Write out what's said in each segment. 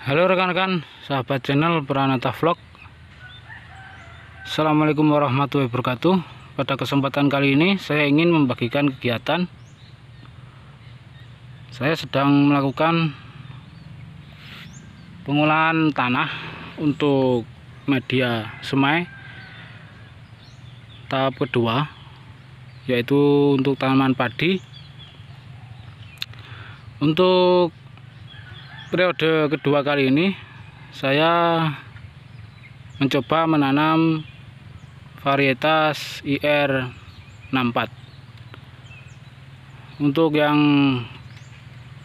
Halo rekan-rekan, sahabat channel Pranata Vlog. Assalamualaikum warahmatullahi wabarakatuh. Pada kesempatan kali ini saya ingin membagikan kegiatan saya sedang melakukan pengulangan tanah untuk media semai tahap kedua yaitu untuk tanaman padi untuk periode kedua kali ini saya mencoba menanam varietas IR64 untuk yang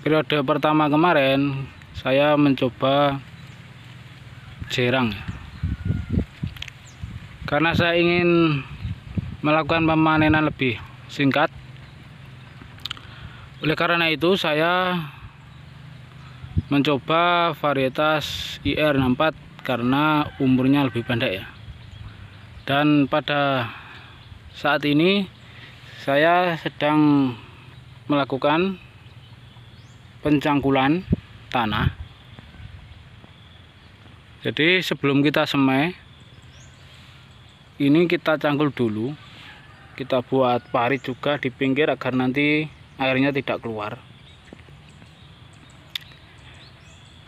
periode pertama kemarin saya mencoba jerang karena saya ingin melakukan pemanenan lebih singkat oleh karena itu saya mencoba varietas IR64 karena umurnya lebih pendek ya dan pada saat ini saya sedang melakukan pencangkulan tanah jadi sebelum kita semai ini kita cangkul dulu kita buat parit juga di pinggir agar nanti airnya tidak keluar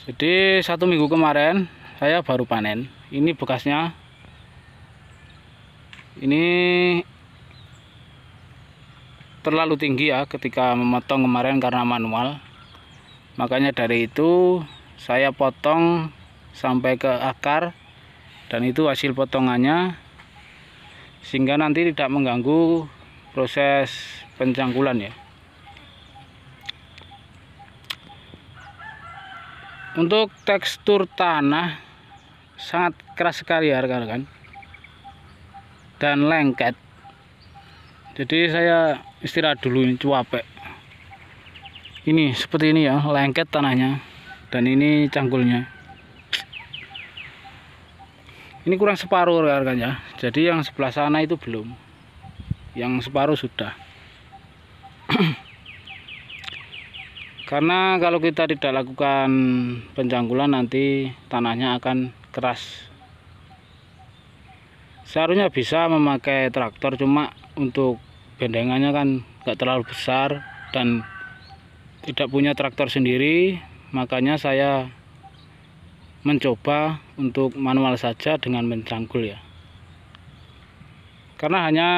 jadi satu minggu kemarin saya baru panen ini bekasnya ini terlalu tinggi ya ketika memotong kemarin karena manual makanya dari itu saya potong sampai ke akar dan itu hasil potongannya sehingga nanti tidak mengganggu proses pencangkulan ya untuk tekstur tanah sangat keras sekali ya rekan-rekan dan lengket jadi saya istirahat dulu ini cuape. ini seperti ini ya lengket tanahnya dan ini cangkulnya. ini kurang separuh rekan-rekan ya jadi yang sebelah sana itu belum yang separuh sudah karena kalau kita tidak lakukan penjanggulan nanti tanahnya akan keras seharusnya bisa memakai traktor cuma untuk bendengannya kan nggak terlalu besar dan tidak punya traktor sendiri makanya saya mencoba untuk manual saja dengan mencangkul ya karena hanya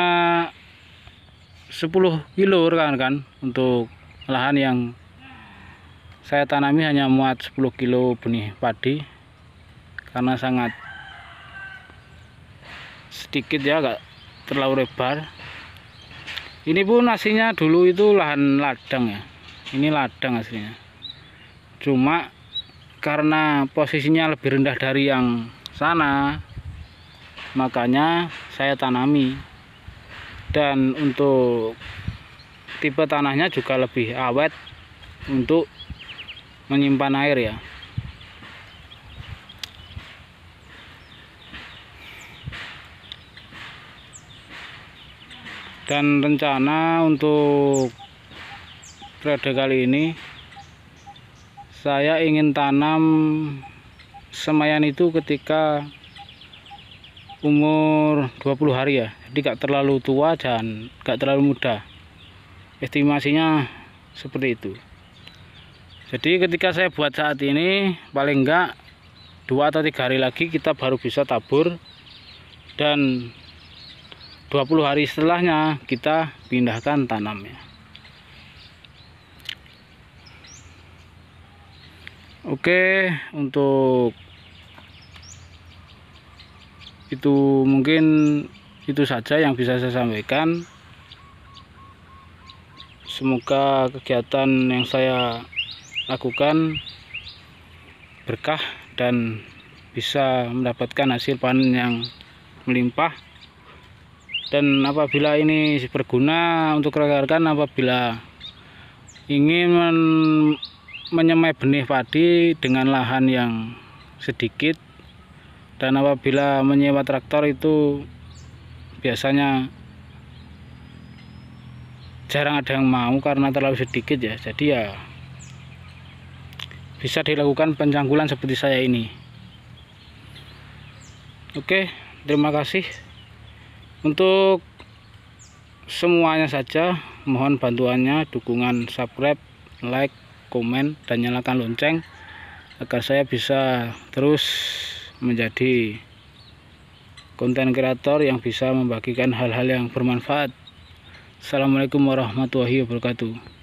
10 kilo kan kan untuk lahan yang saya tanami hanya muat 10 kilo benih padi karena sangat sedikit ya agak terlalu lebar ini pun nasinya dulu itu lahan ladang ya ini ladang aslinya cuma karena posisinya lebih rendah dari yang sana makanya saya tanami dan untuk tipe tanahnya juga lebih awet untuk menyimpan air ya dan rencana untuk periode kali ini saya ingin tanam semayan itu ketika umur 20 hari ya jadi gak terlalu tua dan gak terlalu muda estimasinya seperti itu jadi ketika saya buat saat ini paling enggak dua atau tiga hari lagi kita baru bisa tabur dan 20 hari setelahnya kita pindahkan tanamnya Oke untuk itu mungkin itu saja yang bisa saya sampaikan semoga kegiatan yang saya lakukan berkah dan bisa mendapatkan hasil panen yang melimpah dan apabila ini berguna untuk rekan-rekan apabila ingin men menyemai benih padi dengan lahan yang sedikit dan apabila menyewa traktor itu biasanya jarang ada yang mau karena terlalu sedikit ya jadi ya bisa dilakukan pencangkulan seperti saya ini oke terima kasih untuk semuanya saja mohon bantuannya dukungan subscribe like komen dan nyalakan lonceng agar saya bisa terus menjadi konten kreator yang bisa membagikan hal-hal yang bermanfaat Assalamualaikum warahmatullahi wabarakatuh